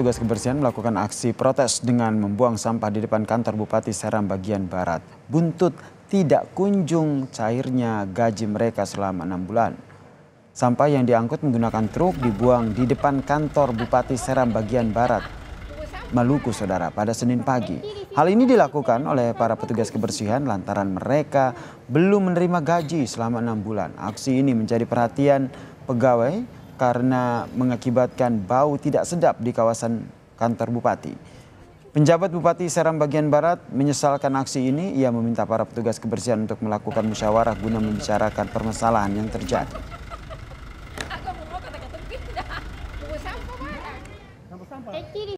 petugas kebersihan melakukan aksi protes dengan membuang sampah di depan kantor Bupati Seram bagian barat. Buntut tidak kunjung cairnya gaji mereka selama enam bulan. Sampah yang diangkut menggunakan truk dibuang di depan kantor Bupati Seram bagian barat. Maluku, saudara, pada Senin pagi. Hal ini dilakukan oleh para petugas kebersihan lantaran mereka belum menerima gaji selama enam bulan. Aksi ini menjadi perhatian pegawai karena mengakibatkan bau tidak sedap di kawasan kantor bupati. Penjabat Bupati Seram Bagian Barat menyesalkan aksi ini. Ia meminta para petugas kebersihan untuk melakukan musyawarah guna membicarakan permasalahan yang terjadi.